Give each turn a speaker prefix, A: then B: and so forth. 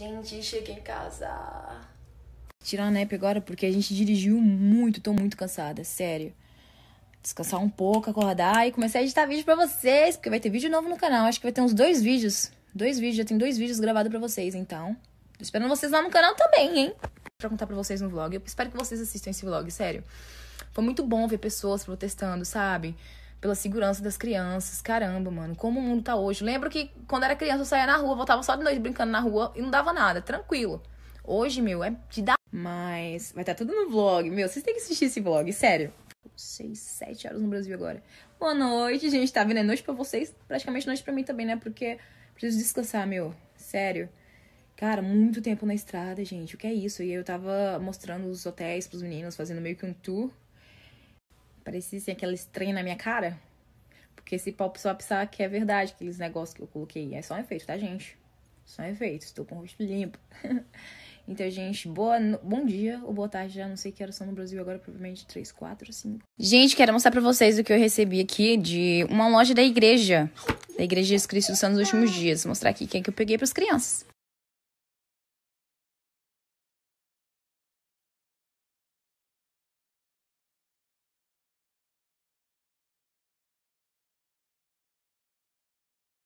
A: Gente, cheguei em casa. Tirar a nap agora porque a gente dirigiu muito, tô muito cansada, sério. Descansar um pouco, acordar e começar a editar vídeo pra vocês, porque vai ter vídeo novo no canal. Acho que vai ter uns dois vídeos. Dois vídeos, já tem dois vídeos gravados pra vocês, então. Tô esperando vocês lá no canal também, hein? Pra contar pra vocês no vlog. Eu espero que vocês assistam esse vlog, sério. Foi muito bom ver pessoas protestando, sabe? pela segurança das crianças. Caramba, mano, como o mundo tá hoje. Lembro que quando era criança eu saía na rua, voltava só de noite brincando na rua e não dava nada, tranquilo. Hoje, meu, é de dar. Mas vai estar tá tudo no vlog, meu. Vocês têm que assistir esse vlog, sério. Seis, sete horas no Brasil agora. Boa noite, gente. Tá vendo? É noite pra vocês. Praticamente noite pra mim também, né? Porque preciso descansar, meu. Sério. Cara, muito tempo na estrada, gente. O que é isso? E eu tava mostrando os hotéis pros meninos, fazendo meio que um tour Parecia assim, aquela estranha na minha cara. Porque esse pop-swap sabe que é verdade, aqueles negócios que eu coloquei. É só um efeito, tá, gente? Só um efeito, estou com o rosto limpo. então, gente, boa, bom dia ou boa tarde, já não sei que horas são no Brasil agora, provavelmente 3, 4, 5.
B: Gente, quero mostrar pra vocês o que eu recebi aqui de uma loja da igreja. Da Igreja de Jesus Cristo dos Santos nos últimos dias. Vou mostrar aqui quem é que eu peguei pras crianças.